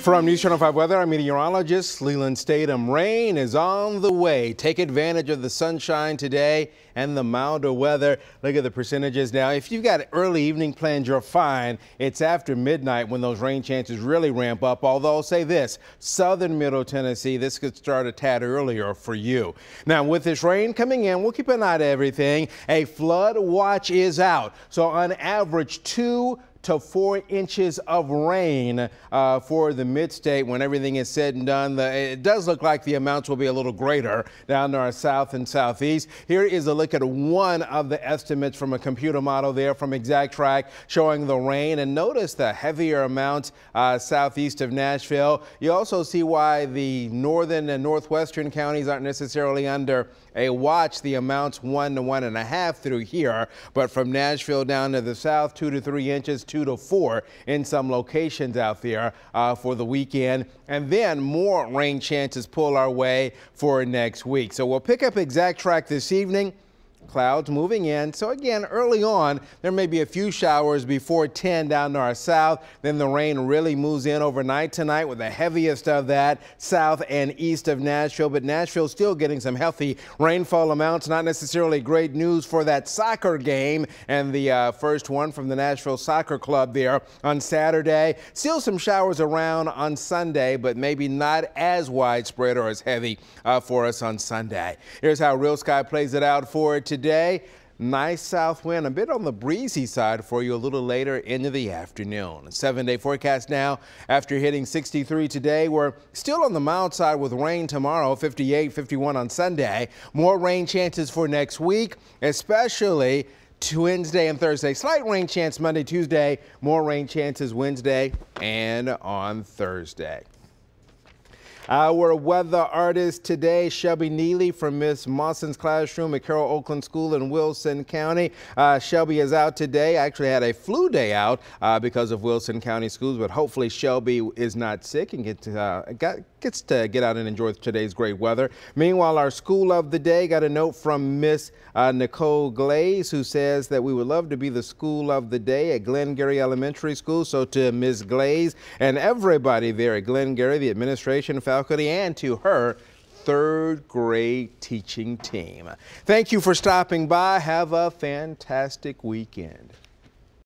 From News Channel 5 Weather, I'm meteorologist Leland Statham. Rain is on the way. Take advantage of the sunshine today and the milder weather. Look at the percentages now. If you've got early evening plans, you're fine. It's after midnight when those rain chances really ramp up. Although I'll say this, southern middle Tennessee, this could start a tad earlier for you. Now with this rain coming in, we'll keep an eye to everything. A flood watch is out. So on average, two to four inches of rain uh, for the midstate. When everything is said and done, the, it does look like the amounts will be a little greater down to our south and southeast. Here is a look at one of the estimates from a computer model there from Exact Track showing the rain. And notice the heavier amounts uh, southeast of Nashville. You also see why the northern and northwestern counties aren't necessarily under a watch. The amounts one to one and a half through here, but from Nashville down to the south, two to three inches two to four in some locations out there uh, for the weekend. And then more rain chances pull our way for next week. So we'll pick up exact track this evening clouds moving in. So again, early on, there may be a few showers before 10 down to our south. Then the rain really moves in overnight tonight with the heaviest of that south and east of Nashville. But Nashville still getting some healthy rainfall amounts. Not necessarily great news for that soccer game and the uh, first one from the Nashville Soccer Club there on Saturday. Still some showers around on Sunday, but maybe not as widespread or as heavy uh, for us on Sunday. Here's how Real Sky plays it out for today today. Nice south wind, a bit on the breezy side for you a little later into the afternoon. Seven day forecast now after hitting 63 today. We're still on the mild side with rain tomorrow, 58, 51 on Sunday. More rain chances for next week, especially Wednesday and Thursday. Slight rain chance Monday, Tuesday, more rain chances Wednesday and on Thursday. Our weather artist today, Shelby Neely from Miss Mawson's classroom at Carroll Oakland School in Wilson County. Uh, Shelby is out today. I actually had a flu day out uh, because of Wilson County schools, but hopefully Shelby is not sick and get to, uh, got, gets to get out and enjoy today's great weather. Meanwhile, our school of the day got a note from Miss uh, Nicole Glaze, who says that we would love to be the school of the day at Glengarry Elementary School. So to Miss Glaze and everybody there at Glengarry, the administration, faculty, faculty and to her third grade teaching team. Thank you for stopping by. Have a fantastic weekend.